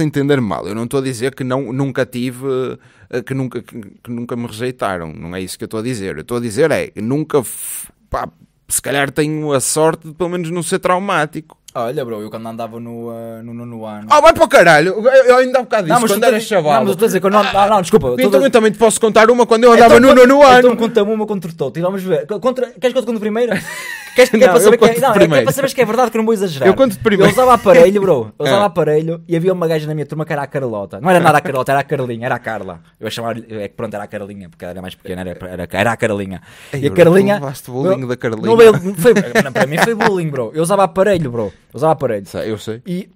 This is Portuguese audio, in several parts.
a entender mal. Eu não estou a dizer que não, nunca tive, eh, que nunca, que, que nunca me rejeitaram. Não é isso que eu estou a dizer. Eu estou a dizer é que nunca, pá, se calhar tenho a sorte de pelo menos não ser traumático. Olha, bro, eu quando andava no, uh, no ano. Ah, vai para o caralho! Eu, eu ainda há um bocado disse, quando chaval. Não, mas eu estou a dizer, quando ah, não, não, desculpa. Então eu também te posso contar uma quando eu andava então, no ano. Então conta-me uma contra o Toto e vamos ver. Contra... Queres que eu te conte primeiro? Queres que é- não, é para saber é... Não, é, para que é verdade que não vou exagerar. Eu conto primeiro. Eu usava aparelho, bro. Eu é. usava é. aparelho e havia uma gaja na minha turma que era a Carlota. Não era nada a Carlota, era a Carlinha, era a Carla. Eu chamava é que pronto, era a Carlinha, porque era mais pequena, era, era, era a Carlinha. Ei, e a Carlinha. Bro, tu levaste bullying eu, da Carlinha. Não, foi, para mim foi bullying, bro. Eu usava aparelho, bro usava aparelho. Sei, eu sei. E,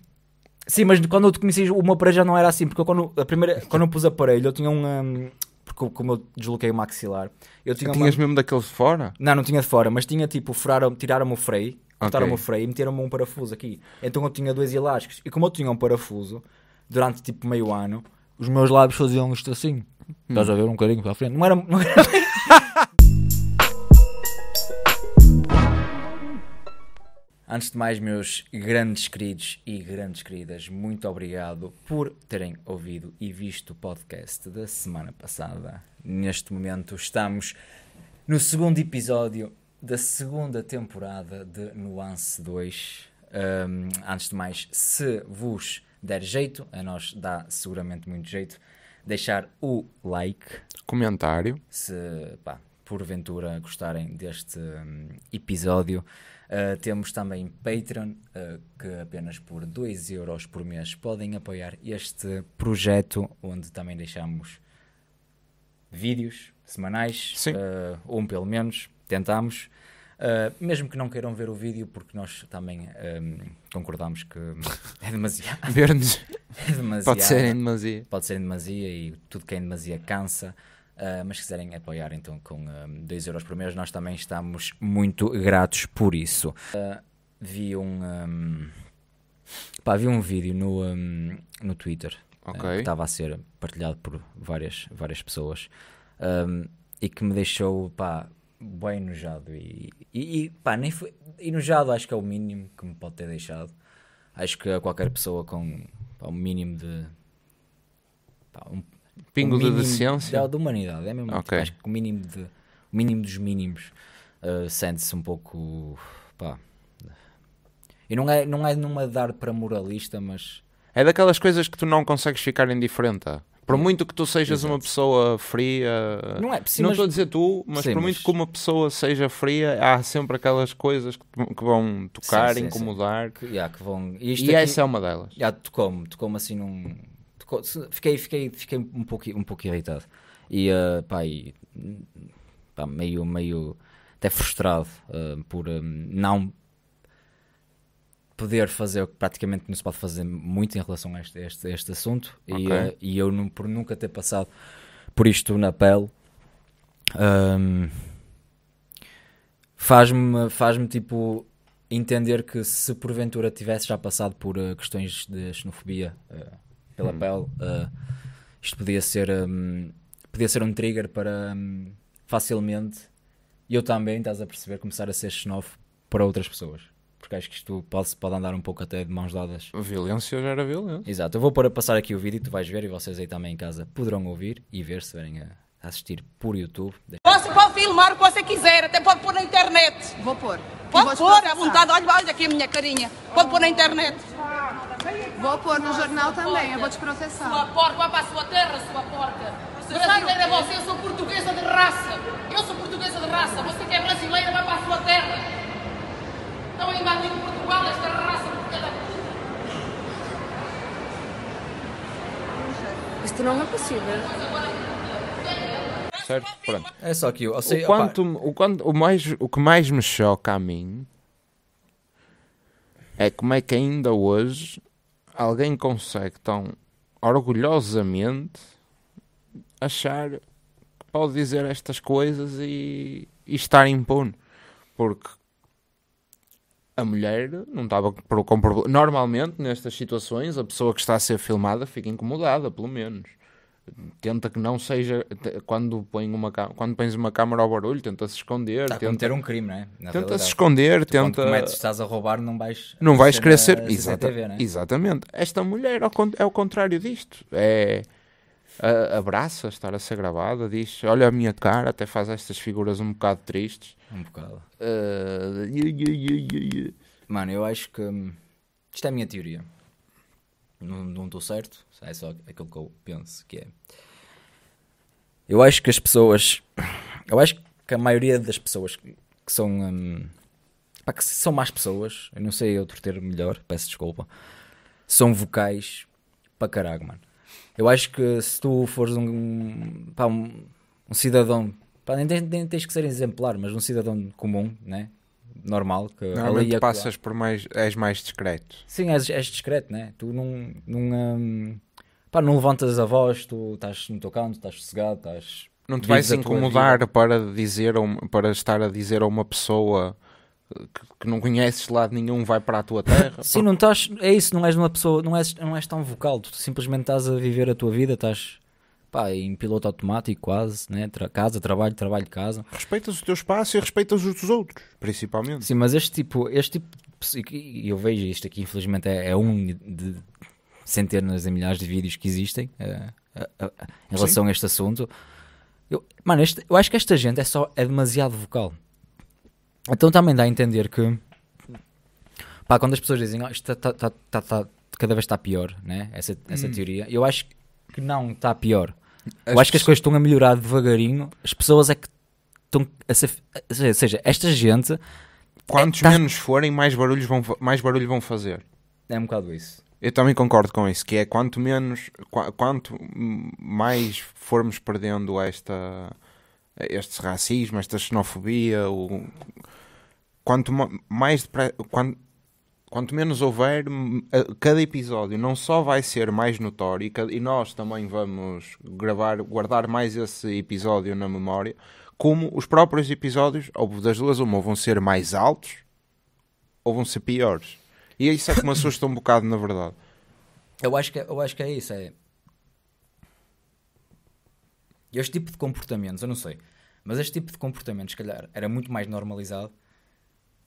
sim, mas quando eu te conheci, o meu aparelho já não era assim, porque quando, a primeira, quando eu pus aparelho, eu tinha um. porque como eu desloquei o maxilar, eu tinha. Tinhas uma... mesmo daqueles de fora? Não, não tinha de fora, mas tinha tipo, furaram, tiraram-me o freio, cortaram-me okay. o freio e meteram-me um parafuso aqui. Então eu tinha dois elásticos. E como eu tinha um parafuso, durante tipo meio ano, os meus lábios faziam isto assim. Hum. Estás a ver um carinho para a frente? Não era. Não era... Antes de mais, meus grandes queridos e grandes queridas, muito obrigado por terem ouvido e visto o podcast da semana passada. Neste momento estamos no segundo episódio da segunda temporada de Nuance 2. Um, antes de mais, se vos der jeito, a nós dá seguramente muito jeito, deixar o like, comentário, se pá, porventura gostarem deste um, episódio. Ah, temos também Patreon, uh, que apenas por 2 euros por mês podem apoiar este projeto, onde também deixamos vídeos semanais, uh, um pelo menos, tentamos. Uh, mesmo que não queiram ver o vídeo, porque nós também um, concordamos que é demasiado. Ver-nos é Pode ser em demasia. Pode ser em demasia e tudo que é em demasia cansa. Ah, mas se quiserem apoiar então com um, ah, euros por mês, nós também estamos muito gratos por isso. Uh, vi um, um pá, vi um vídeo no, um, no Twitter okay. uh, que estava a ser partilhado por várias, várias pessoas e que me deixou pá, bem enojado e, e, e pá, nem foi enojado acho que é o mínimo que me pode ter deixado. Acho que qualquer pessoa com pá, um mínimo de pá, um, Pingo de decência? o da humanidade, é mesmo. Okay. Tipo, acho que o mínimo, de, o mínimo dos mínimos uh, sente-se um pouco. pá. E não é, não é numa dar para moralista, mas. É daquelas coisas que tu não consegues ficar indiferente a. Por muito que tu sejas Exato. uma pessoa fria, não, é, preciso não estou a dizer tu, mas sim, por muito mas... que uma pessoa seja fria, há sempre aquelas coisas que, que vão tocar, sim, incomodar. Que, yeah, que vão... e, e aqui... essa é uma delas. Yeah, tocou-me, tocou-me assim num, ficou, fiquei, fiquei, fiquei um pouco, um pouco irritado. E, uh, pá, e pá, meio, meio até frustrado uh, por um, eh, não poder fazer o que praticamente não se pode fazer muito em relação a este, este, este assunto. Okay. E, uh, e eu, não, por nunca ter passado por isto na pele, um, ehm, faz-me faz tipo entender que se porventura tivesse já passado por uh, questões de xenofobia uh, pela hum. pele. Uh, isto podia ser, um, podia ser um trigger para um, facilmente eu também, estás a perceber, começar a ser xenófobo para outras pessoas. Porque acho que isto pode, pode andar um pouco até de mãos dadas. A violência era violência. Exato. Eu vou para passar aqui o vídeo e tu vais ver e vocês aí também em casa poderão ouvir e ver se verem a assistir por YouTube. posso pode filmar o que você quiser, até pode pôr na internet. Vou pôr. Pode pôr, à vontade. Olha, olha aqui a minha carinha. Pode pôr na internet. Vou pôr no jornal também, eu vou te processar. Sua porca, vai para a sua terra, sua porca. Brasileira é você, eu sou portuguesa de raça. Eu sou portuguesa de raça. Você que é brasileira, vai para a sua terra. Estão a invadir Portugal, esta raça portuguesa. Isto não é possível. Certo, pronto. É só que eu, eu sei, o, quanto, o, quanto, o, mais, o que mais me choca a mim é como é que ainda hoje alguém consegue tão orgulhosamente achar que pode dizer estas coisas e, e estar impune. Porque a mulher não estava com problema. Normalmente, nestas situações, a pessoa que está a ser filmada fica incomodada, pelo menos tenta que não seja quando, põe uma, quando pões uma câmara ao barulho, tenta se esconder, Está tenta ter um crime, né tenta se esconder, tu tenta cometes, estás a roubar, não vais não vais querer ser Exata, CCTV, é? exatamente. Esta mulher é o contrário disto, é abraça estar a ser gravada, diz olha a minha cara, até faz estas figuras um bocado tristes. Um bocado. Uh... Mano, eu acho que hum, isto é a minha teoria. Não estou certo, é só aquilo que eu penso que é. Eu acho que as pessoas. Eu acho que a maioria das pessoas que, são. Um, pá, que são más pessoas, eu não sei outro termo melhor, peço desculpa. São vocais para caralho, mano. Eu acho que se tu fores um. Pá, um, um cidadão. Pá, nem, nem tens que ser exemplar, mas um cidadão comum, né? normal. Que ali a... É passas por mais, és mais discreto. Sim, és, és discreto, né? Tu não, não, um, pá, não levantas a voz, tu estás no teu canto, estás sossegado, estás... Não te vais incomodar para, dizer, para estar a dizer a uma pessoa que, que, não conheces de lado nenhum vai para a tua terra. Sim, porque... não estás, é isso, não és uma pessoa, não és, não és tão vocal, tu simplesmente estás a viver a tua vida, estás pá, em piloto automático quase, né? Tra casa, trabalho, trabalho, casa. Respeitas o teu espaço e respeitas os dos outros, principalmente. Sim, mas este tipo, este tipo, e eu vejo isto aqui, infelizmente é, é um de centenas e milhares de vídeos que existem é, é, em relação Sim. a este assunto. Eu, mano, este, eu acho que esta gente é só é demasiado vocal. Então também dá a entender que pá, quando as pessoas dizem oh, isto tá tá, tá, tá, tá, cada vez está pior, né? essa, essa hum. teoria, eu acho que que não está pior. As eu acho que as coisas estão a melhorar devagarinho. As pessoas é que estão a ser. Ou seja, esta gente. Quantos é, tá... menos forem, mais, barulhos vão, mais barulho vão fazer. É um bocado isso. Eu também concordo com isso, que é quanto menos, quanto mais formos perdendo esta, este racismo, esta xenofobia, o, quanto mais depressa, quanto menos houver, cada episódio não só vai ser mais notório e nós também vamos gravar, guardar mais esse episódio na memória, como os próprios episódios, ou das duas uma, vão ser mais altos ou vão ser piores. E é isso é que me assusta um bocado, na verdade. Eu acho que, é, eu acho que é isso. É... Este tipo de comportamentos, eu não sei, mas este tipo de comportamentos, se calhar, era muito mais normalizado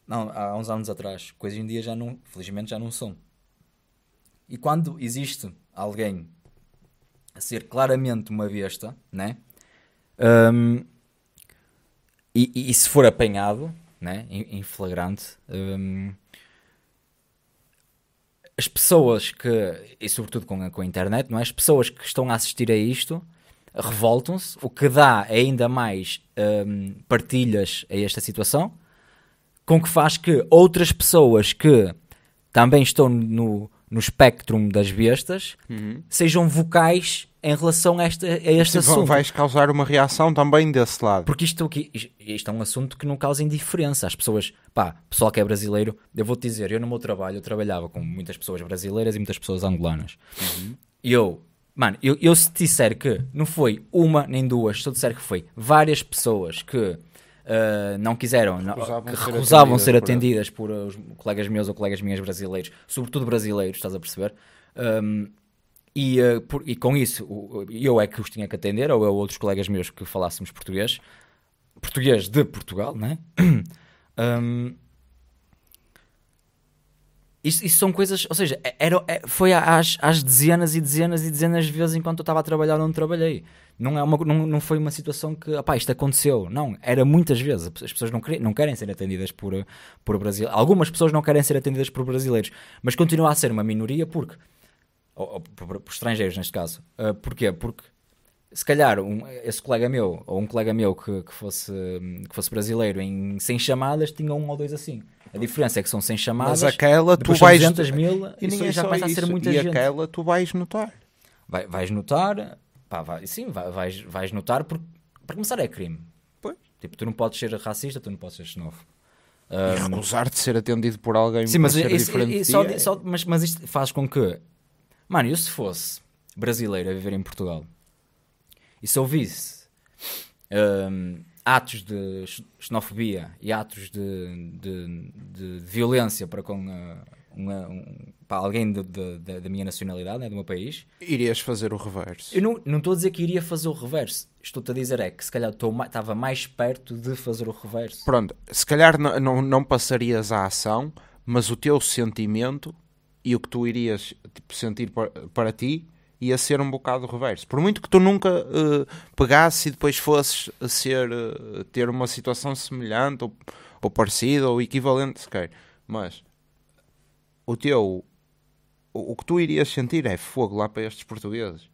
não, há uns anos atrás, que hoje em dia já não, felizmente já não são. E quando existe alguém a ser claramente uma besta, né? Um, e, e, e, se for apanhado, né? Em, em flagrante, um, as pessoas que, e sobretudo com a, com a internet, não é? as pessoas que estão a assistir a isto revoltam-se, o que dá ainda mais um, partilhas a esta situação com que faz que outras pessoas que também estão no, no espectro das bestas uhum. sejam vocais em relação a, esta, a este Sim, assunto. Vais causar uma reação também desse lado. Porque isto, aqui, isto é um assunto que não causa indiferença. As pessoas, pá, pessoal que é brasileiro, eu vou-te dizer, eu no meu trabalho, eu trabalhava com muitas pessoas brasileiras e muitas pessoas angolanas. Uhum. E eu, mano, eu, eu se disser que não foi uma nem duas, se eu disser que foi várias pessoas que uh, não quiseram, recusavam que ser recusavam ser atendidas por, por os colegas meus ou colegas minhas brasileiros, sobretudo brasileiros, estás a perceber? Um, e, uh, por, e, com isso, eu é que os tinha que atender, ou eu outros colegas meus que falássemos português, português de Portugal, não né? um, isso, isso, são coisas, ou seja, é, era, é, foi às, às dezenas e dezenas e dezenas de vezes enquanto eu estava a trabalhar onde trabalhei. Não, é uma, não, não foi uma situação que, opá, isto aconteceu. Não, era muitas vezes. As pessoas não, querem, não querem ser atendidas por, por brasileiros. Algumas pessoas não querem ser atendidas por brasileiros, mas continua a ser uma minoria porque, ou, ou, por, por, estrangeiros neste caso. Uh, porquê? Porque se calhar um, esse colega meu, ou um colega meu que, que, fosse, que fosse brasileiro em 100 chamadas, tinha um ou dois assim. A diferença é que são 100 chamadas, mas aquela tu vais 200 mil e, ninguém já começa isso. a ser muita e gente. E aquela tu vais notar. Vai, vais notar, pá, vai, sim, vais, vais notar, porque para começar é crime. Pois. Tipo, tu não podes ser racista, tu não podes ser xenófobo. E um, recusar de ser atendido por alguém sim, mas, isso diferente só, é... mas, mas isto faz com que, mano, eu se fosse brasileiro a viver em Portugal e se ouvisse um, atos de xenofobia e atos de, de, de violência para com uma, eh, um, eh, para alguém da minha nacionalidade, né, do meu país. Irias fazer o reverso? Eu não, estou a dizer que iria fazer o reverso. Estou-te a dizer é que se calhar estava mais perto de fazer o reverso. Pronto, se calhar não, passarias à ação, mas o teu sentimento e o que tu irias tipo, sentir para ti ia ser um bocado reverso. Por muito que tu nunca uh, pegasses e depois fosses a ser, uh, ter uma situação semelhante ou, ou parecida ou equivalente sequer, mas o teu. O, o que tu irias sentir é fogo lá para estes portugueses.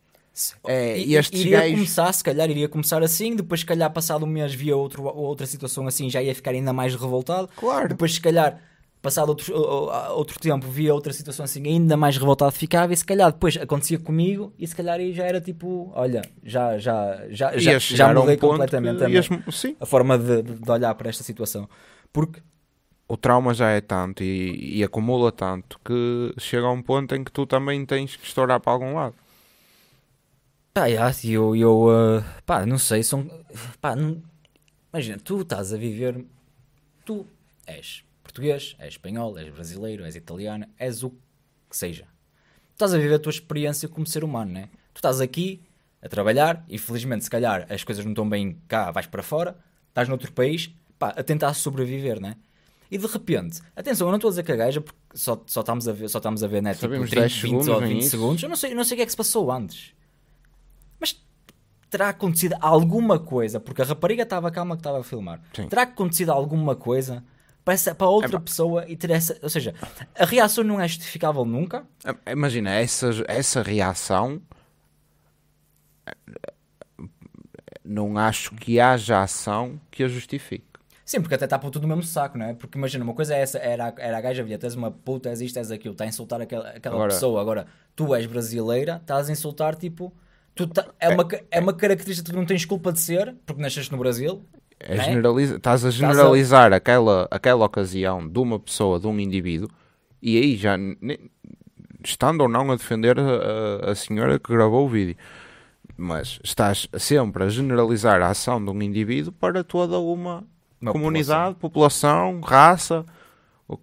É, I, iria gajos... começar, se calhar iria começar assim, depois se calhar passado um mês via outro, outra situação assim, já ia ficar ainda mais revoltado. Claro. Depois se calhar passado outro, outro tempo via outra situação assim, ainda mais revoltado ficava e se calhar depois acontecia comigo e se calhar aí já era tipo, olha, já já já já, já mudei um completamente a, ias, a forma de, de, olhar para esta situação. Porque o trauma já é tanto e, e, acumula tanto que chega a um ponto em que tu também tens que estourar para algum lado. Pá, e eu, eu uh, pá, não sei, são, pá, não, imagina, tu estás a viver, tu és português, és espanhol, és brasileiro, és italiano, és o que seja. Tu estás a viver a tua experiência como ser humano, né? Tu estás aqui a trabalhar e felizmente, se calhar, as coisas não estão bem cá, vais para fora, estás noutro país, pá, a tentar sobreviver, né? E de repente, atenção, eu não estou a dizer que a gaja, porque só, só estamos a ver, só estamos a ver, né? Sabemos tipo 30, 20 segundos, ou 20 segundos. Eu não sei, eu não sei o que é que se passou antes. Mas terá acontecido alguma coisa, porque a rapariga estava calma que estava a filmar. Sim. Terá acontecido alguma coisa para, essa, para outra é, pessoa e ter essa. Ou seja, a reação não é justificável nunca. É, é, imagina, essa, essa reação. Não acho que haja ação que a justifique. Sim, porque até está tudo no mesmo saco, não é? Porque imagina, uma coisa é essa, era, era a gaja, tu és uma puta, és isto, és aquilo, está a insultar aquela, aquela agora, pessoa. Agora, tu és brasileira, estás a insultar tipo. Tu tá, é, é uma, é uma característica que não tens culpa de ser, porque nasceste no Brasil é, né? Generaliza, estás a generalizar estás a... Aquela, aquela ocasião de uma pessoa, de um indivíduo, e aí já, estando ou não a defender a, a senhora que gravou o vídeo, mas estás sempre a generalizar a ação de um indivíduo para toda uma, uma comunidade, população, população raça, o,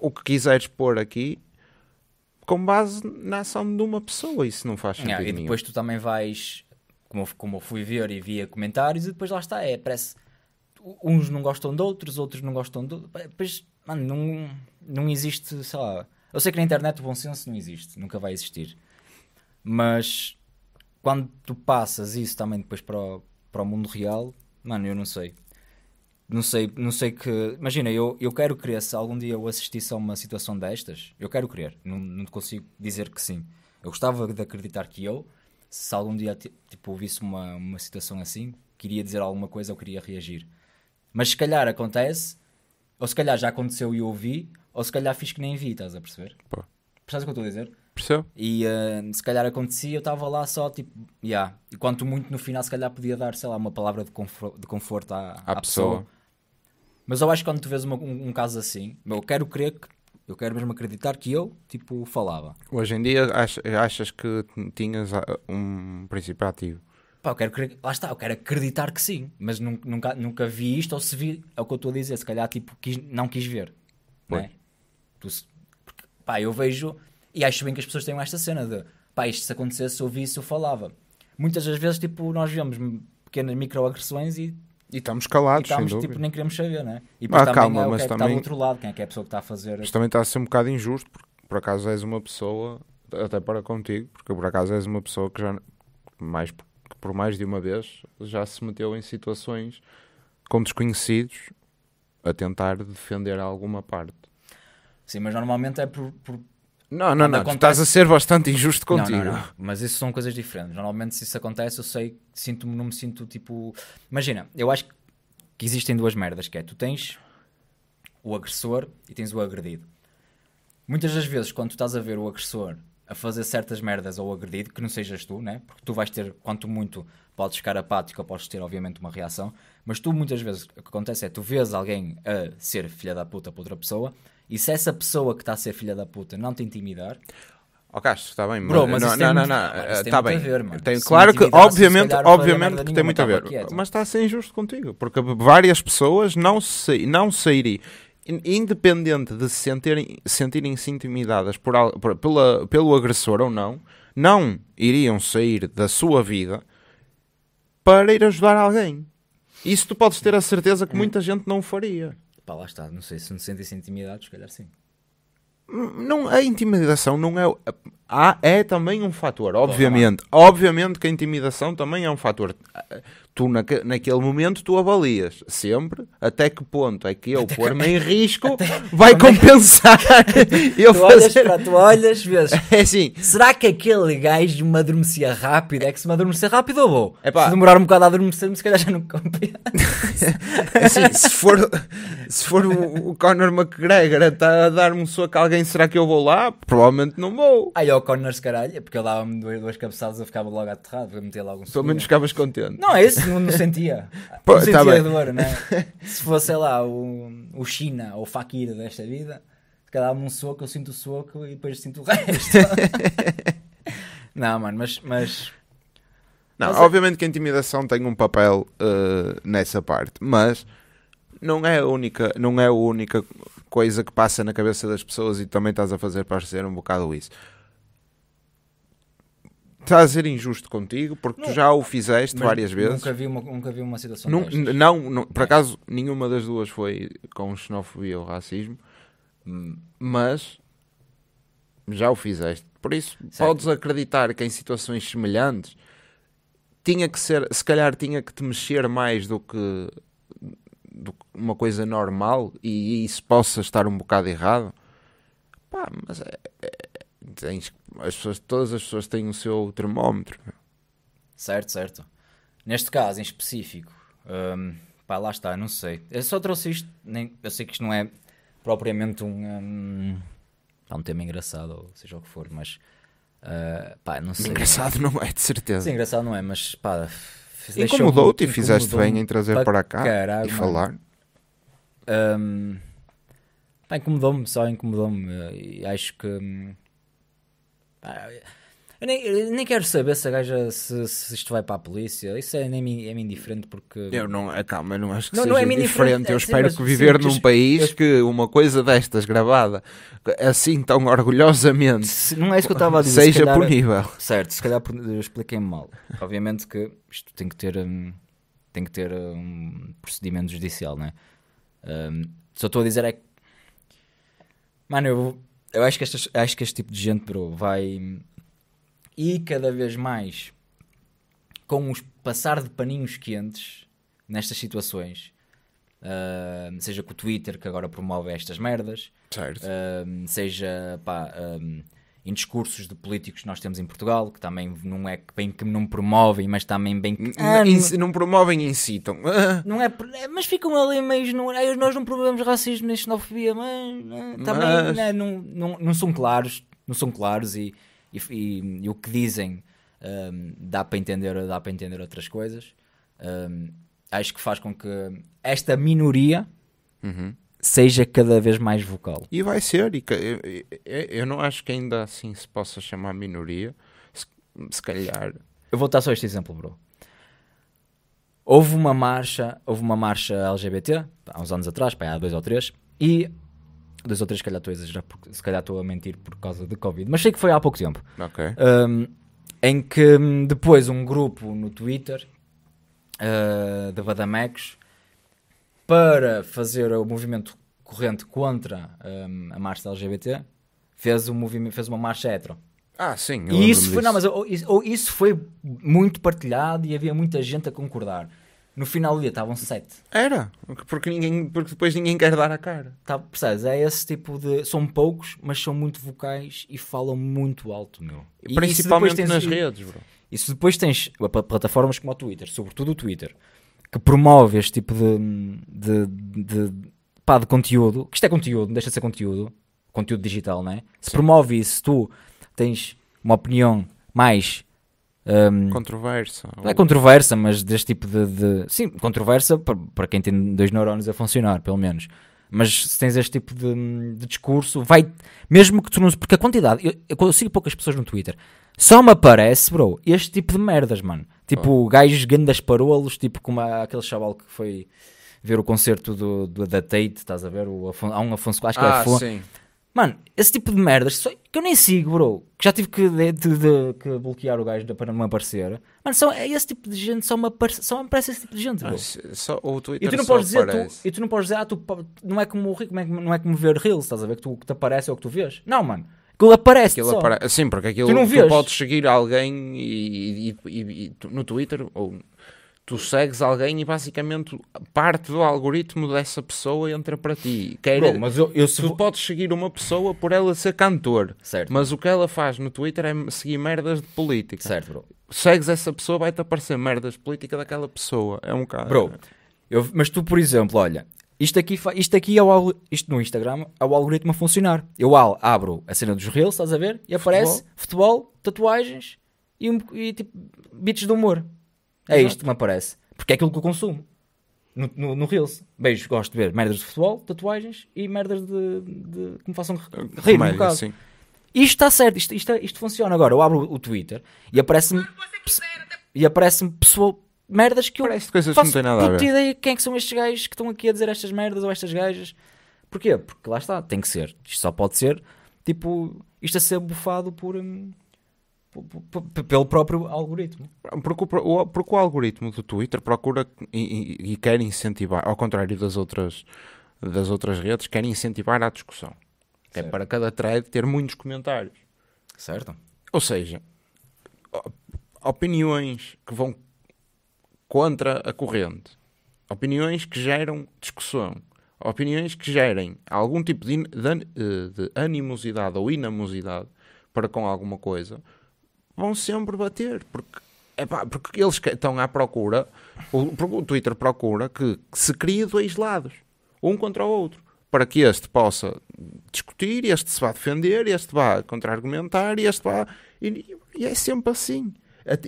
o, que quiseres pôr aqui, com base na ação de uma pessoa. Isso não faz sentido. Yeah, e depois nenhum. tu também vais como eu, como eu fui ver e via comentários, e depois lá está, é, parece uns não gostam de outros, outros não gostam de depois, mano, não, não existe, sei lá, eu sei que na internet o bom senso não existe, nunca vai existir, mas quando tu passas isso também depois para o, para o mundo real, mano, eu não sei. Não sei, não sei que. Imagina, eu, eu quero crer se algum dia eu assistisse a uma situação destas. Eu quero crer, não, não consigo dizer que sim. Eu gostava de acreditar que eu, se algum dia tipo, ouvisse uma, uma situação assim, queria dizer alguma coisa ou queria reagir. Mas se calhar acontece, ou se calhar já aconteceu e ouvi, ou se calhar fiz que nem vi, estás a perceber? Pô. Percebes o que eu estou a dizer? Percebo. E uh, se calhar acontecia, eu estava lá só tipo, yeah. e quanto muito no final, se calhar podia dar, sei lá, uma palavra de, conforto, de conforto à, à, à pessoa. pessoa. Mas eu acho que quando tu vês uma, um, um, caso assim, eu quero crer que eu quero mesmo acreditar que eu, tipo, falava. Hoje em dia achas, achas que tinhas ah, um princípio ativo? Pá, eu quero, lá está, eu quero acreditar que sim, mas nunca, nunca vi isto ou se vi, é o que eu estou a dizer, se calhar tipo, quis, não quis ver. Não é? porque, pá, eu vejo e acho bem que as pessoas têm esta cena de pá, isto se acontecesse, eu vi isso, eu falava. Muitas das vezes, tipo, nós vemos pequenas microagressões e e estamos calados, e estamos, sem tipo, nem queremos saber, né? E ah, também calma, é mas é tá também... está do outro lado, quem é que é a pessoa que está a fazer... Mas também está a ser um bocado injusto, porque por acaso és uma pessoa, até para contigo, porque por acaso és uma pessoa que já, mais, que por mais de uma vez, já se meteu em situações com desconhecidos a tentar defender alguma parte. Sim, mas normalmente é por, por não, não, não. Acontece... Estás a ser bastante injusto contigo. Não, não, não. Mas isso são coisas diferentes. Normalmente, se isso acontece, eu sei, sinto-me, não me sinto tipo. Imagina, eu acho que existem duas merdas: que é tu tens o agressor e tens o agredido. Muitas das vezes, quando tu estás a ver o agressor a fazer certas merdas ou agredido, que não sejas tu, né? Porque tu vais ter, quanto muito, podes ficar apático, podes ter, obviamente, uma reação, mas tu muitas vezes o que acontece é tu vês alguém a ser filha da puta para outra pessoa e se essa pessoa que está a ser filha da puta não te intimidar. Ó oh, Castro, está bem, Bro, mas. Não, não, não, não. Está eh, bem. Ver, tem, claro que, obviamente, obviamente que tem muito a ver. Mas está a ser injusto contigo, porque várias pessoas não, se, não sairiam independente de se sentirem, sentirem-se intimidadas por, por, pela, pelo agressor ou não, não iriam sair da sua vida para ir ajudar alguém. Isso tu podes ter a certeza que muita gente não faria. Pá, lá está, não sei, se me sentem-se intimidados, se calhar sim. Não, a intimidação não é. Há, é também um fator, obviamente. obviamente que a intimidação também é um fator tu na, naquele momento tu avalias sempre até que ponto é que eu pôr-me em risco até, vai é compensar eu tu fazer... olhas para tu olhas vês, é assim, será que aquele gajo me adormecia rápido é que se me adormecer rápido eu vou é pá, se demorar um bocado a adormecer-me se calhar já não compensa é assim, se for se for o, o Conor McGregor tá, a dar-me um soco a alguém será que eu vou lá? provavelmente não vou aí o Conor se caralho é porque eu dava-me duas, duas cabeçadas eu ficava logo aterrado eu metia logo um pelo menos ficavas contente não é isso não, não sentia. Pô, não tá sentia tá dor, né? Se fosse, sei lá, o, o China ou o Fakir desta vida, cada um um soco, eu sinto o soco e depois sinto o resto. não, mano, mas. mas... Não, mas é- obviamente é... que a intimidação tem um papel uh, nessa parte, mas não é a única, não é a única coisa que passa na cabeça das pessoas e também estás a fazer para ser um bocado isso. Estás a ser injusto contigo, porque não. tu já o fizeste várias vezes. Nunca vi uma, nunca vi uma situação Nun, não, não, não, por acaso, nenhuma das duas foi com xenofobia ou racismo. Mas já o fizeste. Por isso, certo. podes acreditar que em situações semelhantes tinha que ser, se calhar tinha que te mexer mais do que, do que uma coisa normal e, e isso possa estar um bocado errado. Pá, mas é, é tens, as pessoas, todas as pessoas têm o seu termómetro. Certo, certo. Neste caso em específico, um, pá, lá está, não sei. Eu só trouxe isto, nem, eu sei que isto não é propriamente um, um, é um tema engraçado, ou seja o que for, mas uh, pá, não sei. Engraçado não é, de certeza. Sim, engraçado não é, mas pá. Incomodou-te e fizeste bem em trazer para cá caralho, e falar. Um, pá, incomodou-me, só incomodou-me. Eh, acho que. Hum, ah, eu nem, eu nem, quero saber se a gaja se, se, isto vai para a polícia. Isso é, nem, é me indiferente porque. Eu não, ah, calma, eu não acho que não, seja não é indiferente. indiferente. Eu é, espero que viver sim, num país eu... que uma coisa destas gravada assim tão orgulhosamente se, não é isso que eu estava a dizer, seja se calhar, punível. Certo, se calhar expliquei-me mal. Obviamente que isto tem que ter um, tem que ter um procedimento judicial, não é? Um, só estou a dizer é que. Mano, eu eu acho que, estas, acho que este tipo de gente, bro, vai. E cada vez mais, com os passar de paninhos quentes nestas situações, uh, seja com o Twitter, que agora promove estas merdas, uh, seja pá, em discursos de políticos que nós temos em Portugal, que também não é bem que não promovem, mas também bem que. Ah, não... não promovem e incitam. Não é, é, mas ficam ali meio. Não, nós não promovemos racismo nem xenofobia, mas né, também mas... Né, não, não, não, são claros, não são claros e, e, e, e o que dizem um, dá para entender, dá para entender outras coisas. Um, acho que faz com que esta minoria uhum seja cada vez mais vocal. E vai ser, e, eu, eu não acho que ainda assim se possa chamar minoria, se, se calhar. Eu vou dar só este exemplo, bro. Houve uma marcha, houve uma marcha LGBT há uns anos atrás, há dois ou três, e dois ou três, se calhar estou a exagerar, porque, se calhar estou a mentir por causa de Covid, mas sei que foi há pouco tempo. Ok. Um, em que hum, depois um grupo no Twitter uh, de Badamecos para fazer o movimento corrente contra um, a marcha LGBT, fez, um movimento, fez uma marcha hetero. Ah, sim. E isso foi, disso. não, mas, ou, isso, ou, isso foi muito partilhado e havia muita gente a concordar. No final do dia estavam sete. Era, porque, ninguém, porque depois ninguém quer dar a cara. Tá, percebes? É esse tipo de. São poucos, mas são muito vocais e falam muito alto, meu. E Principalmente tens, nas redes, bro. Isso depois tens plataformas como o Twitter, sobretudo o Twitter, que promove este tipo de, de, de, de, pá, de conteúdo, que isto é conteúdo, não deixa de ser conteúdo, conteúdo digital, não é? Se Sim. promove isso, tu tens uma opinião mais um, controversa. Não é controversa, mas deste tipo de. de sim, controversa para, para quem tem dois neurónios a funcionar, pelo menos. Mas se tens este tipo de, de discurso, vai. Mesmo que tu não. Porque a quantidade. Eu, eu, sigo poucas pessoas no Twitter. Só me aparece, bro, este tipo de merdas, mano. Tipo, oh. gajos grandes parolos, tipo como aquele chaval que foi ver o concerto do, do da Tate, estás a ver? O Afon, há um Afonso, acho que é ah, é Afonso. Sim. Mano, esse tipo de merdas só, que eu nem sigo, bro. Que já tive que, de, de, de, que bloquear o gajo para não me aparecer. Mano, é esse tipo de gente só me, aparece, só me aparece esse tipo de gente, bro. Ah, só, o Twitter e tu não podes dizer, tu, e tu não podes dizer, ah, tu, não é como é não é como ver Reels, estás a ver? Que, tu, que te aparece é ou que tu vês. Não, mano que ele aparece aquilo só. Apare... Sim, porque aquilo tu, não vês. tu podes seguir alguém e, e, e, no Twitter ou tu segues alguém e basicamente parte do algoritmo dessa pessoa entra para ti. Quer, Bro, mas eu, eu se tu podes seguir uma pessoa por ela ser cantor, certo. mas o que ela faz no Twitter é seguir merdas de política. Certo, bro. Segues essa pessoa, vai-te aparecer merdas de política daquela pessoa. É um bocado... Bro, né? eu, mas tu, por exemplo, olha, isto aqui, isto aqui é o, isto no Instagram é o algoritmo a funcionar. Eu abro a cena dos reels, estás a ver? E aparece futebol, futebol tatuagens e, um, e tipo bits de humor. É Exato. isto que me aparece. Porque é aquilo que eu consumo no, no, no reels. Beijos, gosto de ver merdas de futebol, tatuagens e merdas de, de que me façam ah, rir um bocado. Sim. Isto está certo, isto, isto, é, isto funciona. Agora eu abro o Twitter e aparece-me e aparece-me pessoal, merdas que eu. Parece coisas faço que não têm nada a ver. ideia quem é que são estes gajos que estão aqui a dizer estas merdas ou estas gajas. Porquê? Porque lá está, tem que ser. Isto só pode ser, tipo, isto a ser bufado por. Hum, pelo próprio algoritmo. Porque o, porque o, algoritmo do Twitter procura e, e, e, quer incentivar, ao contrário das outras, das outras redes, quer incentivar a discussão. É para cada thread ter muitos comentários. Certo. Ou seja, opiniões que vão contra a corrente. Opiniões que geram discussão. Opiniões que gerem algum tipo de, de, eh, de animosidade ou inamosidade para com alguma coisa vão sempre bater, porque, epá, porque eles estão à procura, o, o Twitter procura que, que se criem dois lados, um contra o outro, para que este possa discutir, este se vá defender, este vá contra-argumentar, este vá. E, e é sempre assim.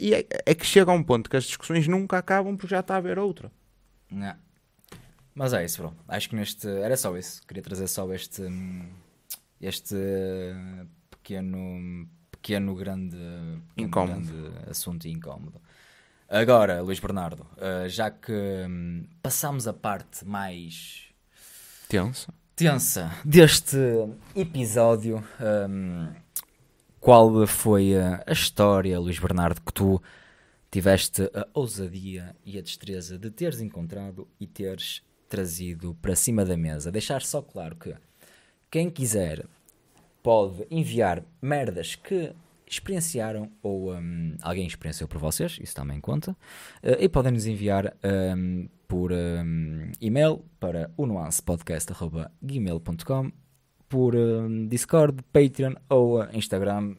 E é, é, que chega a um ponto que as discussões nunca acabam porque já está a haver outra. Não. Mas é isso, bro. Acho que neste. Era só isso. Queria trazer só este. Hum, este pequeno. Pequeno, grande. Pequeno incómodo. Grande assunto incómodo. Agora, Luís Bernardo, eh, já que hum, passamos a parte mais. Tensa. Tensa deste episódio. Um qual foi a história, Luís Bernardo, que tu tiveste a ousadia e a destreza de teres encontrado e teres trazido para cima da mesa. Deixar só claro que quem quiser pode enviar merdas que experienciaram ou um, alguém experienciou por vocês, isso também conta, uh, e podem nos enviar um, por um, e-mail para o nuancepodcast.gmail.com por hum, Discord, Patreon ou hum, Instagram,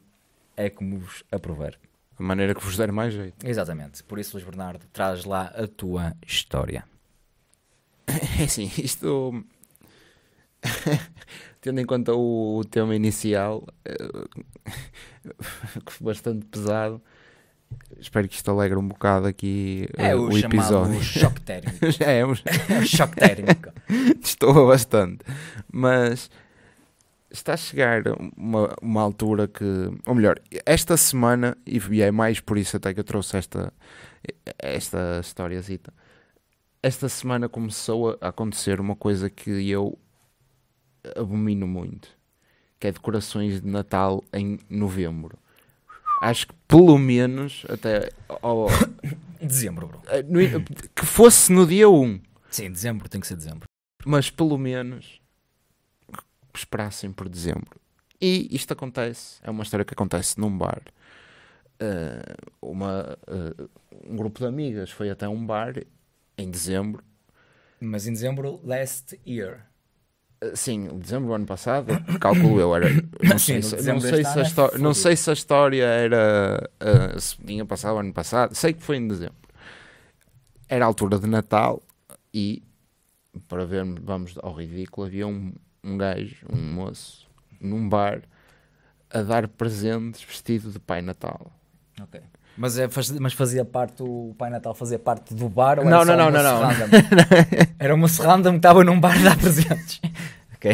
é como vos aprover. A maneira que vos der mais jeito. Exatamente. Por isso, Luís Bernardo, traz lá a tua história. É assim, isto. Tendo em conta o, o tema inicial, eh, bastante pesado, Espero que isto alegre um bocado aqui eh, é o, o episódio. choque térmico. é, é, um... é um choque térmico. Estou bastante. Mas está a chegar uma, uma altura que, ou melhor, esta semana, e é mais por isso até que eu trouxe esta, esta historiazita, esta semana começou a acontecer uma coisa que eu abomino muito, que é decorações de Natal em novembro. Acho que pelo menos até ao... dezembro, bro. Eh, que fosse no dia 1. Sim, dezembro, tem que ser dezembro. Mas pelo menos esperassem por dezembro. E isto acontece, é uma história que acontece num bar. Uh, uma, uh, um grupo de amigas foi até um bar em dezembro. Mas em dezembro last year. Eh, sim, dezembro do ano passado, calculo eu, era. Não sei, é se, a história, se era. se tinha passado ano passado, sei que foi em dezembro. Era a altura de Natal e, para ver, vamos ao ridículo, havia um, um gajo, um moço, num bar, a dar presentes vestido de Pai Natal. Ok. Mas, é, faz- mas fazia parte, o Pai Natal fazia parte do bar ou Não, era só não, não, um não, não. Era um moço random que estava num bar a dar presentes. ok.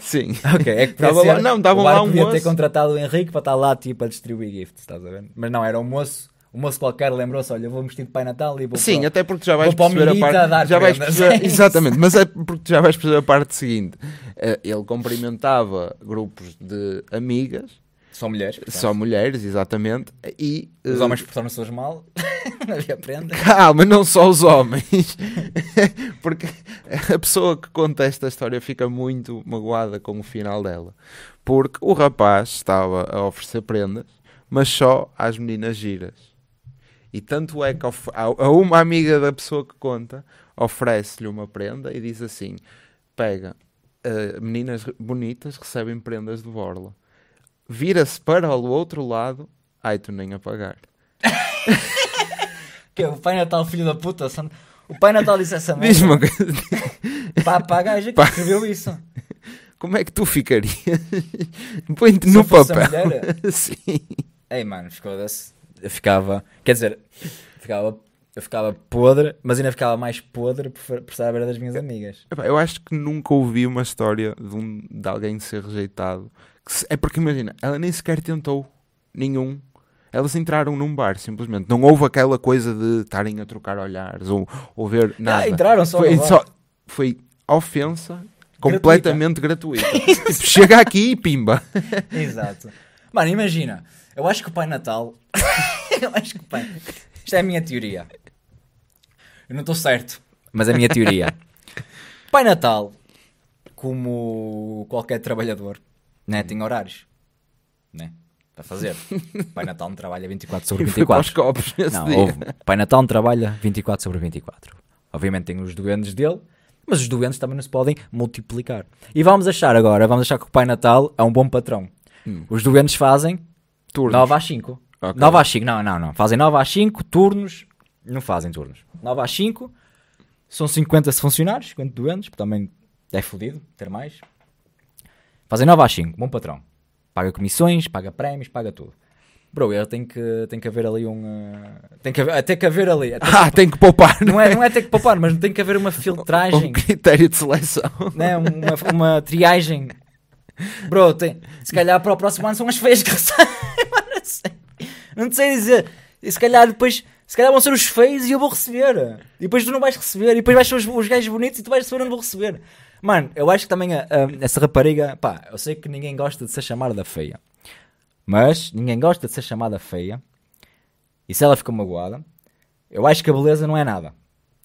Sim. Ok, é que Tava lá- não, estavam bar lá um podia ter contratado o Henrique para estar lá tipo a distribuir gifts, estás a ver? Mas não, era um moço o moço qualquer lembrou-se, olha, vou vestir de Pai Natal e vou Sim, para, até porque já vais perceber a parte... A dar já vais perceber, exatamente, mas é porque já vais perceber a parte seguinte. Eh, ele cumprimentava grupos de amigas... Só mulheres. Portanto. Só mulheres, exatamente. E, eh, os homens portaram-se hoje mal. havia prenda. Calma, ah, não só os homens. Porque a pessoa que conta esta história fica muito magoada com o final dela. Porque o rapaz estava a oferecer prendas, mas só às meninas giras e tanto é que a uma amiga da pessoa que conta oferece-lhe uma prenda e diz assim: pega, uh, meninas bonitas recebem prendas de borla. Vira-se para o outro lado, ai tu nem a pagar. que é o Pai Natal, filho da puta, o Pai Natal disse essa mesma coisa. Pá, pá, gaja que escreveu isso. Como é que tu ficarias? Põe-te no papel. É. Sim. Ei, mano, ficou desse eu ficava. Quer dizer, ficava, eu ficava podre, mas ainda ficava mais podre por, por estar à beira das minhas é, amigas. Eu acho que nunca ouvi uma história de, um, de alguém ser rejeitado. é porque, imagina, ela nem sequer tentou nenhum elas entraram num bar, simplesmente. Não houve aquela coisa de estarem a trocar olhares ou, ou ver ah, nada. Ah, entraram só foi, só, foi ofensa completamente gratuita. gratuita. Tipo, chega aqui e pimba. Exato. Mano, imagina. Eu acho que o Pai Natal eu acho que bem. Isto é a minha teoria. Eu não estou certo. Mas é a minha teoria. Pai Natal, como qualquer trabalhador, né, uhum. tem horários. Né? Para fazer. Pai Natal não trabalha 24 sobre 24. Copos não, houve. Pai Natal não trabalha 24 sobre 24. Obviamente tem os doentes dele, mas os doentes também não se podem multiplicar. E vamos achar agora, vamos achar que o Pai Natal é um bom patrão. Hum. Os doentes fazem Turnos. 9 às 5. Okay. 9 às 5, não, não, não. Fazem 9 às 5, turnos. Não fazem turnos. 9 às 5, são 50 funcionários, 50 doentes, porque também é fodido ter mais. Fazem 9 às 5, bom patrão. Paga comissões, paga prémios, paga tudo. Bro, eu tenho que, tenho que haver ali um. Eh, tem, que haver, tem que haver ali. ah, que, tem que poupar, não, é? é? Não é ter que poupar, mas tem que haver uma filtragem. Um critério de seleção. Né? Uma, uma triagem. Bro, tem, se calhar para o próximo ano são as feias que recebem. Não te sei dizer. E se calhar depois. Se calhar vão ser os feios e eu vou receber. E depois tu não vais receber. E depois vais ser os, os gajos bonitos e tu vais receber e eu não vou receber. Mano, eu acho que também a, ah, a, ah, essa rapariga. Pá, eu sei que ninguém gosta de ser chamada feia. Mas ninguém gosta de ser chamada feia. E se ela ficou magoada, eu acho que a beleza não é nada.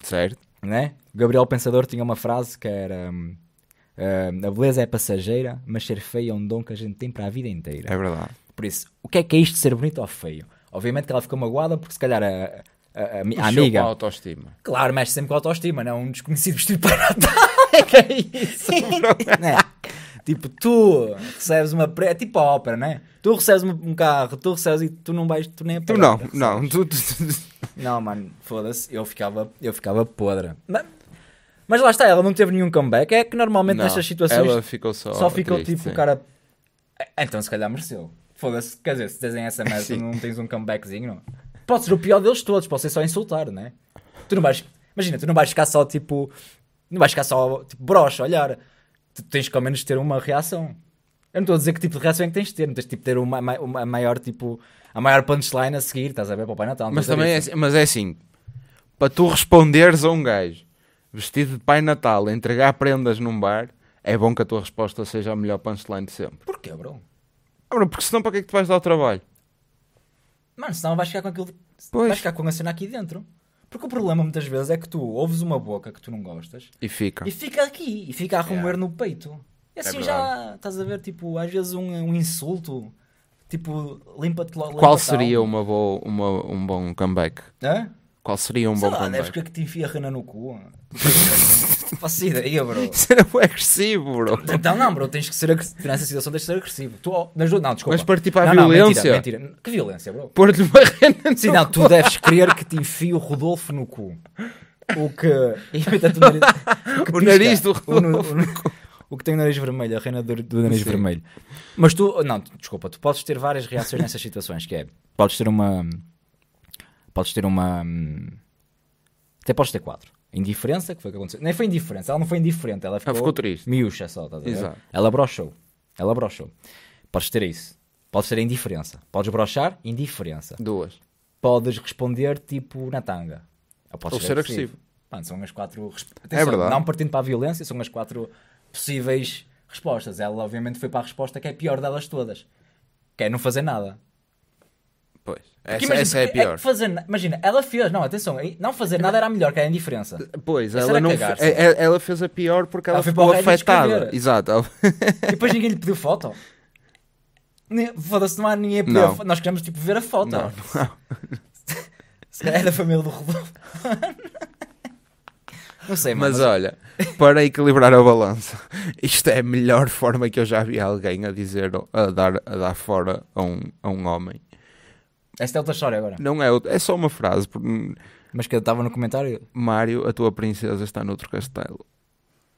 Certo? Né? O Gabriel Pensador tinha uma frase que era. Um, um, a beleza é passageira, mas ser feia é um dom que a gente tem para a vida inteira. É verdade. Por isso, o que é que é isto de ser bonito ou feio? Obviamente que ela ficou magoada porque se calhar a, a, a, a amiga. com a autoestima. Claro, mexe sempre com a autoestima, não é um desconhecido vestido para Natal. é que é isso, é. Tipo, tu recebes uma. Pre... É tipo a ópera, né? Tu recebes um carro, tu recebes e tu não vais. Tu nem Tu não, não. Tu, tu, tu... Não, mano, foda-se. Eu ficava, eu ficava podre. Mas, mas lá está, ela não teve nenhum comeback. É que normalmente não, nestas situações. Ela ficou só. Só ficou triste, tipo o cara. Ah, então se calhar mereceu. Foda-se, quer dizer, se dizem essa merda, não tens um comebackzinho, não. Pode ser o pior deles todos, pode ser só insultar, né? Tu não vais. Imagina, tu não vais ficar só tipo. Não vais ficar só tipo broxa, olhar. Tu tens que ao menos ter uma reação. Eu não estou a dizer que tipo de reação é que tens de ter, não tens de tipo, ter uma, uma, maior tipo. A maior punchline a seguir, estás a ver para o Pai Natal. Mas também é, assim, mas é assim, para tu responderes a um gajo vestido de Pai Natal, entregar prendas num bar, é bom que a tua resposta seja a melhor punchline de sempre. Porquê, bro? Agora ah, porque senão para que é que tu vais dar o trabalho? Mano, senão vais ficar com aquilo. Pois. Vais ficar com a cena aqui dentro. Porque o problema muitas vezes é que tu ouves uma boca que tu não gostas e fica, e fica aqui, e fica a romer no peito. E é assim é já estás a ver, tipo, às vezes um, um insulto, tipo, limpa-te logo. Limpa Qual seria uma boa, uma, um bom comeback? Hã? Qual seria um Sei bom lá, comeback? Deves crer que te enfia a rena no cu. Faço ideia, bro. Isso era é bué agressivo, bro. Então não, bro, tens que ser agressivo. Nessa situação tens de ser agressivo. Tu, não, não, desculpa. Mas partir tipo para a Não, não, violência. mentira, mentira. Que violência, bro? Pôr-lhe uma rena no Sim, não, tu deves querer que te enfie o Rodolfo no cu. O que. portanto, o nariz, que O nariz do O Rodolfo. o O que tem o nariz vermelho, a reina do, do nariz Sim. vermelho. Mas tu, não, desculpa, tu podes ter várias reações nessas situações, que é, podes ter uma, podes ter uma. Hum, até podes ter quatro. Indiferença, que foi o que aconteceu. Nem foi indiferença, ela não foi indiferente, ela ficou, ela ficou triste. Miúcha só, estás a ver? Ela broxou. Ela broxou. Podes ter isso. Podes ter a indiferença. Podes broxar, indiferença. Duas. Podes responder tipo na tanga. Ou, podes Ou ser, ser agressivo. agressivo. são as quatro. É atenção, é verdade. Não partindo para a violência, são as quatro possíveis respostas. Ela, obviamente, foi para a resposta que é a pior delas todas: que é não fazer nada. Pois. Essa, imagina, essa é a é pior. É fazer, imagina, ela fez, não, atenção, não fazer nada era a melhor, que era a indiferença. Pois, ela, não é, é, ela fez a pior porque ela, ela ficou afetada. Exato. e depois ninguém lhe pediu foto. Foda-se, não há ninguém a pedir a Nós queremos tipo ver a foto. Não, não. Se calhar é da família do Rodolfo. Não sei, mas, mas olha, para equilibrar a balança, isto é a melhor forma que eu já vi alguém a dizer, a dar, a dar fora a um, a um homem. Esta é outra história agora. Não é, é só uma frase. Mas que eu estava no comentário. Mário, a tua princesa está noutro castelo.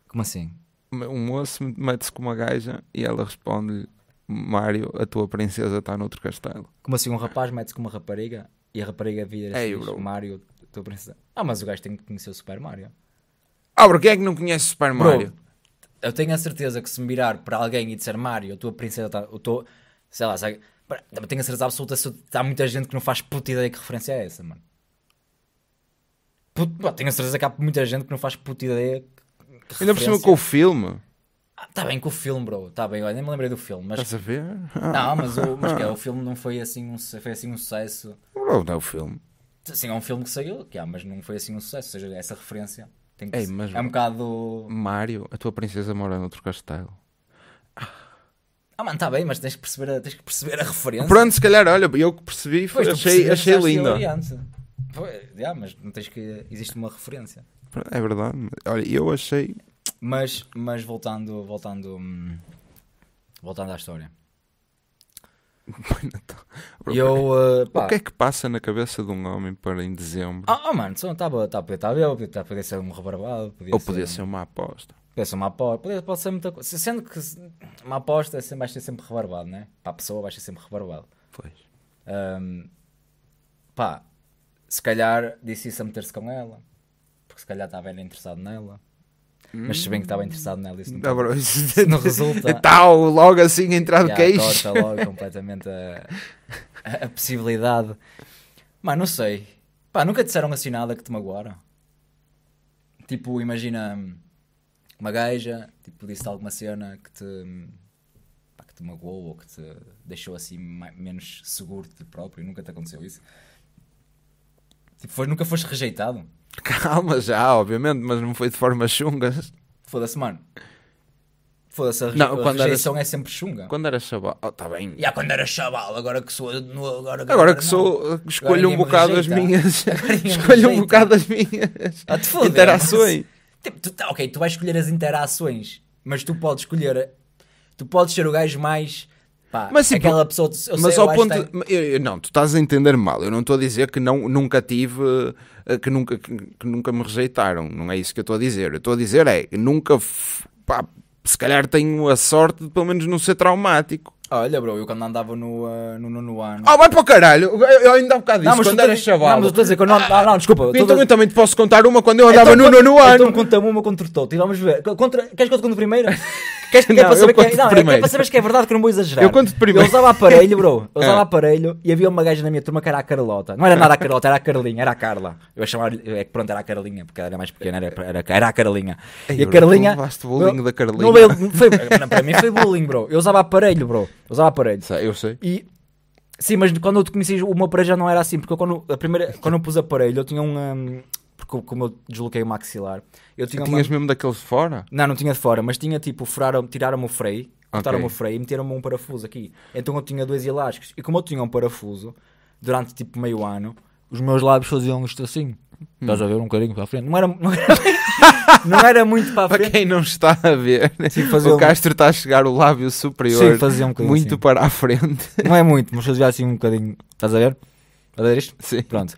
Como assim? Um moço mete-se com uma gaja e ela responde-lhe: Mário, a tua princesa está noutro castelo. Como assim? Um rapaz mete-se com uma rapariga e a rapariga vira Ei, diz, Mário, a tua princesa. Ah, mas o gajo tem que conhecer o Super Mario. Ah, quem é que não conhece o Super Mario? eu tenho a certeza que se me virar para alguém e disser Mário, a tua princesa está. Sei lá, sabe? Tenho a certeza absoluta se há muita gente que não faz puta ideia que referência é essa, mano. Puta, tenho a certeza que há muita gente que não faz puta ideia que Ainda por cima com o filme. Está ah, tá bem com o filme, bro. Está bem, olha, nem me lembrei do filme. Mas... Estás a ver? Não, mas, o, mas que, é, ah. o filme não foi assim um, foi assim um sucesso. Bro, não é o filme. Sim, é um filme que saiu, que, ah, mas não foi assim um sucesso. Ou seja, essa referência tem que Ei, mas, É um bocado. Mário, a tua princesa mora no outro castelo. Ah, mano, está bem, mas tens que, perceber a, tens que perceber a referência. Pronto, se calhar, olha, eu que percebi, foi, achei, achei linda. Foi, já, mas não tens que. Existe uma referência. É verdade. Olha, eu achei. Mas, mas voltando, voltando, voltando à história. eu, uh, pá, o que é que passa na cabeça de um homem para em dezembro? Ah, oh, oh, mano, estava tá, tá, tá, tá, podia ser um rebarbado. Podia Ou podia ser uma aposta. Pensa, uma aposta. Pode ser muita coisa. Sendo que uma aposta é sempre, vai ser sempre rebarbado, né? Para a pessoa vai ser sempre rebarbado. Pois. Um, pá, se calhar disse isso a meter-se com ela. Porque se calhar estava ele interessado nela. Hum. Mas se bem que estava interessado nela, isso não, não, tá- isso não resulta. Tal, tá logo assim entrar de queixo. Corta logo completamente a, a, a possibilidade. Mas não sei. Pá, nunca disseram assim nada que te magoaram? Tipo, imagina Tipo, uma gaja tipo, disse alguma cena que te, pá, que te magoou ou que te deixou assim mais, menos seguro de ti próprio. Nunca te aconteceu isso. Tipo, foi, nunca foste rejeitado. Calma já, obviamente, mas não foi de forma chungas. Foda-se, mano. Foda-se, a, não, a rejeição era... é sempre chunga. Quando era chaval, oh, tá bem. Já quando era chaval, agora que sou. agora, agora, agora, que sou. Eh, escolho agora um bocado as minhas. escolho um bocado as minhas. Ah, te foder, Interações. Mas... Tipo, tu, tá, ok, tu vais escolher as interações, mas tu podes escolher. Tu podes ser o gajo mais. Pá, mas, tipo, aquela pessoa. Sei, mas ao ponto. eu, não, tu estás a entender mal. Eu não estou a dizer que não, nunca tive. Eh, que nunca, que, que nunca me rejeitaram. Não é isso que eu estou a dizer. Eu estou a dizer é que nunca. Pá, se calhar tenho a sorte de pelo menos não ser traumático. Olha, bro, eu quando andava no, uh, no ano. Ah, vai para o caralho! Eu, eu ainda há um bocado disse, não, quando era chaval. Não, mas eu estou a dizer, quando ah, não, não, desculpa. Então eu também te posso contar uma quando eu então andava então, no ano. Então conta-me uma contra o Toto e vamos ver. Contra... Queres que eu te conte primeiro? Queres que é- não, é para saber que é... Não, primeiro. é para saberes que é verdade que não vou exagerar. Eu conto primeiro. Eu usava aparelho, bro. Eu usava é. aparelho e havia uma gaja na minha turma que era a Carlota. Não era nada a Carlota, era a Carlinha, era a Carla. Eu a chamar é que pronto, era a Carlinha, porque era mais pequena, era, era, era a Carlinha. Ei, e a Carlinha. o bullying da Carlinha. Não, foi, para mim foi bullying, bro. Eu usava aparelho, bro. Usava aparelho. Sei, eu sei. E, sim, mas quando eu te conheci, o meu aparelho já não era assim, porque quando, a primeira, quando eu pus aparelho, eu tinha um. um porque como eu desloquei o maxilar, eu tinha. Tinhas uma... mesmo daqueles de fora? Não, não tinha de fora, mas tinha tipo, furaram, tiraram-me o freio, cortaram-me okay. o freio e meteram-me um parafuso aqui. Então eu tinha dois elásticos. E como eu tinha um parafuso, durante tipo meio ano, os meus lábios faziam isto assim. Hum. Estás a ver um carinho para a frente? Não era. Não era... não era muito para a frente. Para quem não está a ver, Sim, o um... Castro está a chegar o lábio superior Sim, um muito assim. para a frente. Não é muito, mas fazia assim um bocadinho. Estás a ver? Estás a ver isto? Sim. Pronto.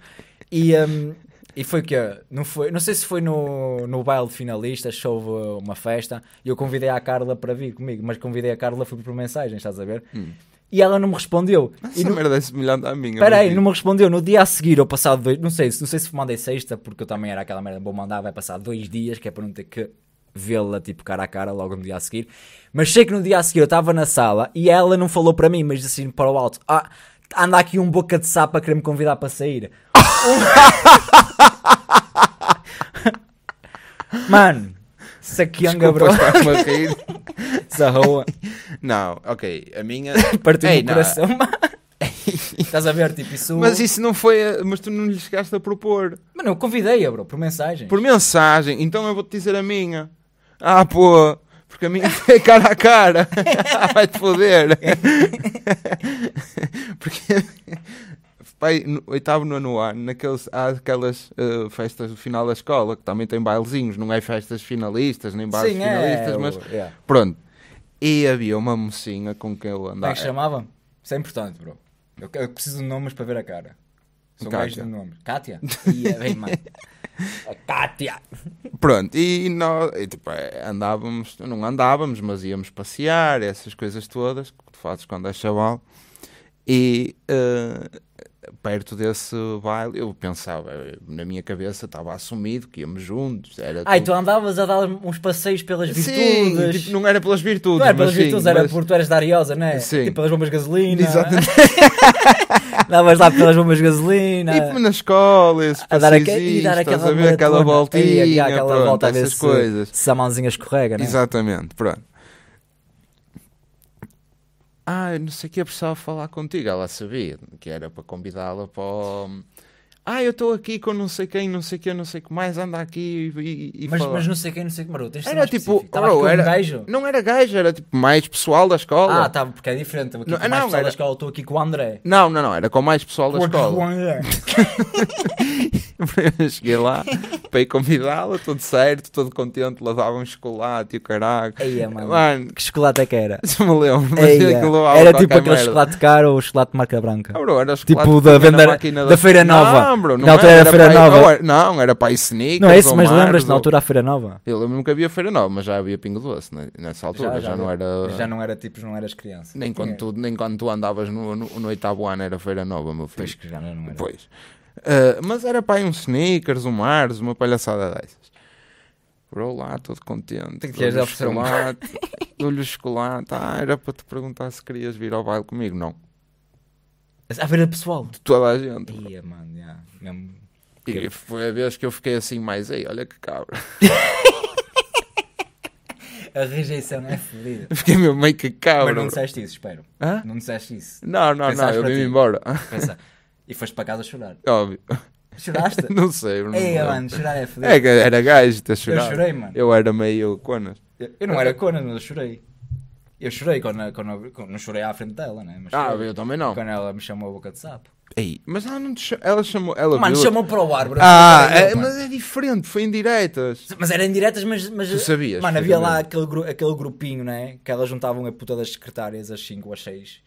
E, um, e foi que não foi Não sei se foi no, no baile de finalistas, houve uma festa, e eu convidei a Carla para vir comigo, mas convidei a Carla, fui por mensagem, estás a ver? Hum. E ela não me respondeu. Essa e não merda é semelhante à minha. Peraí, não me respondeu. No dia a seguir, ou passado dois... Não sei, não sei se mandei sexta, porque eu também era aquela merda. Vou mandar, vai passar dois dias, que é para não ter que vê-la, tipo, cara a cara, logo no dia a seguir. Mas sei que no dia a seguir eu estava na sala e ela não falou para mim, mas assim, para o alto. Ah, anda aqui um boca de sapo a querer me convidar para sair. Mano, saquianga, bro. É Desculpa, estar-me Não, ok. A minha. Partiu Ei, coração, não. Estás a ver, tipo, isso. Mas isso não foi. Mas tu não lhe chegaste a propor. Mano, eu convidei-a, bro, por mensagem. Por mensagem? Então eu vou-te dizer a minha. Ah, pô. Porque a minha é cara a cara. Vai-te foder. porque. Pai, no, oitavo, nono ano, naqueles, há aquelas uh, festas do final da escola que também tem bailezinhos, não é festas finalistas, nem bailes Sim, é, finalistas, é, mas. É. Pronto e havia uma mocinha com quem eu andava. Como é que chamava? Isso é importante, bro. Eu, eu preciso de nomes para ver a cara. são mais de nomes. Kátia? Ia é bem, A Kátia! É Pronto, e nós e, tipo, é, andávamos, não andávamos, mas íamos passear, essas coisas todas que tu fazes quando és chaval. E uh, perto desse baile, eu pensava, na minha cabeça estava assumido que íamos juntos. Era ah, tudo... tu andavas a dar uns passeios pelas sim, virtudes. Tipo, não era pelas virtudes. Não era pelas virtudes, sim, era mas... porque tu eras da Ariosa, não é? Sim. Tipo pelas bombas de gasolina. Exatamente. Andavas lá pelas bombas de gasolina. Tipo na escola, esse a dar, aque... e dar aquela, a ver, aquela voltinha, e aquela volta a ver essas se, coisas. se a mãozinha escorrega, não é? Exatamente, pronto ah, não sei o que, eu precisava falar contigo. Ela sabia que era para convidá-la para, ah, eu estou aqui com não sei quem, não sei quem, não sei o que mais, anda aqui e, e mas, fala. mas não sei quem, não sei que, maroto. Era tipo, bro, era, gajo? não era gajo, era tipo mais pessoal da escola. Ah, tá, porque é diferente. Aqui não, com mais não, pessoal era... da escola, estou aqui com o André. Não, não, não, era com mais pessoal da escola. Com o André. cheguei lá para ir convidá-la, tudo certo, todo contente, lavava um chocolate e o caralho. É, mano. mano. Que chocolate é que era? Se me lembro, mas é. Era tipo aquele merda. chocolate caro ou chocolate de marca branca. Ah, bro, era tipo da, venda, da feira nova lembro. Não na altura era, Feira Nova. Não, era, não, para Sneakers. Não é isso, mas lembras na altura a Feira Nova? Eu lembro-me que havia Feira Nova, mas já havia Pingo Doce né? nessa altura. Já, não era. Já não era tipo, não eras criança. Nem quando, é. tu, nem quando tu andavas no, no, oitavo ano era Feira Nova, meu filho. Pois que já não era. Pois. Eh, mas era para aí um sneakers, um Mars, uma palhaçada dessas. Bro, lá, todo contente. Queres oferecer um chocolate? Dou-lhe o chocolate. Ah, era para te perguntar se querias vir ao baile comigo. Não. À beira pessoal. De toda a gente. Ia, mano, yeah. E foi a vez que eu fiquei assim mais aí, olha que cabra. a rejeição é fodida. Fiquei meio meio que cabra. Mas não disseste isso, espero. Hã? Não disseste isso. Não, não, Pensaste não, eu vim-me embora. Pensa. E foste para casa chorar. Óbvio. Choraste? não sei. Não Ei, mano, chorar é fodido. É, era gajo, até chorar. Eu chorei, mano. Eu era meio conas. Eu não era conas, mas eu chorei. Eu chorei quando, quando, quando, não chorei à frente dela, né? Mas ah, eu também não. Quando ela me chamou a boca de sapo. Ei, mas ela não te chamou. Ela chamou. Ela Mano, viu... chamou para o ar, Ah, é, mas é diferente, foi em diretas. Mas eram diretas, mas. mas tu sabias. Mano, havia lá aquele, gru... aquele grupinho, né? Que elas juntavam a puta das secretárias às 5 ou às 6.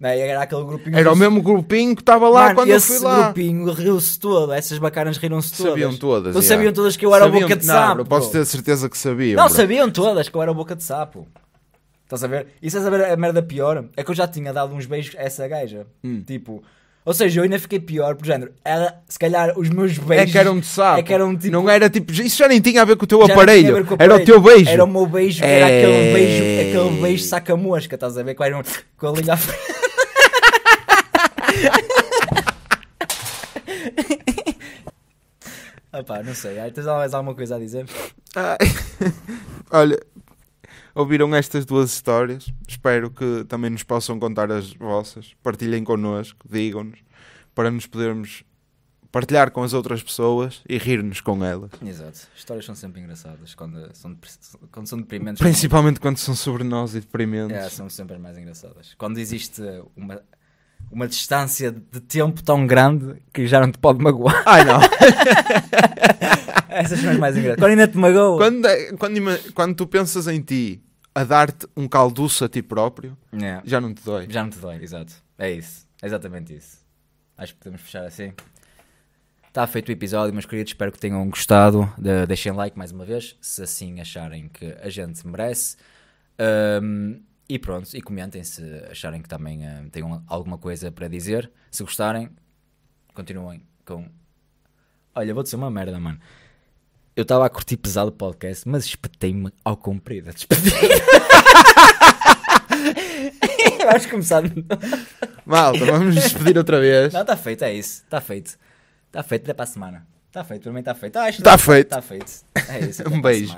Né? Era aquele grupinho. Era dos... o mesmo grupinho que estava lá Mano, quando eu fui lá. Esse grupinho riu-se todo, essas bacanas riram-se todas. Sabiam todas. Não sabiam todas que eu era sabiam... boca de sapo. Não, posso ter a certeza que sabiam. Não, bro. sabiam todas que eu era boca de sapo. Estás a ver? E estás a ver a merda pior? É que eu já tinha dado uns beijos a essa gaja. Hum. Tipo. Ou seja, eu ainda fiquei pior, por género, ela, se calhar os meus beijos. É que eram de sapo. É que eram tipo. Não era tipo. Isso já nem tinha a ver com o teu aparelho. O aparelho. Era o teu beijo. Era o meu beijo, era aquele é. beijo, aquele beijo saca-mosca, estás a ver? Com, um, com a linha à frente. não sei. Tens mais alguma coisa a dizer? Olha ouviram estas duas histórias. Espero que também nos possam contar as vossas. Partilhem connosco, digam-nos, para nos podermos partilhar com as outras pessoas e rir-nos com elas. Exato. Histórias são sempre engraçadas quando são, quando são deprimentes. Principalmente quando... são sobre nós e deprimentes. É, são sempre mais engraçadas. Quando existe uma, uma distância de tempo tão grande que já não te pode magoar. Ai não! Essas são as mais engraçadas. Quando ainda te magoa. Quando, é, quando, quando tu pensas em ti a dar-te um calduço a ti próprio, é. já não te dói. Já não te dói, exato. É isso. É exatamente isso. Acho que podemos fechar assim. Está feito o episódio, meus queridos. Espero que tenham gostado. De, deixem like mais uma vez, se assim acharem que a gente merece. Um, e pronto, e comentem se acharem que também uh, ah, tenham alguma coisa para dizer. Se gostarem, continuem com. Olha, vou dizer uma merda, mano. Eu estava a curtir pesado o podcast, mas espetei-me ao comprido. Vamos começar. Malta, vamos despedir outra vez. Não, está feito, é isso. Está feito. Está feito até para a semana. Está feito, para mim está feito. Está ah, tá é- feito. Está feito. É isso. É um beijo.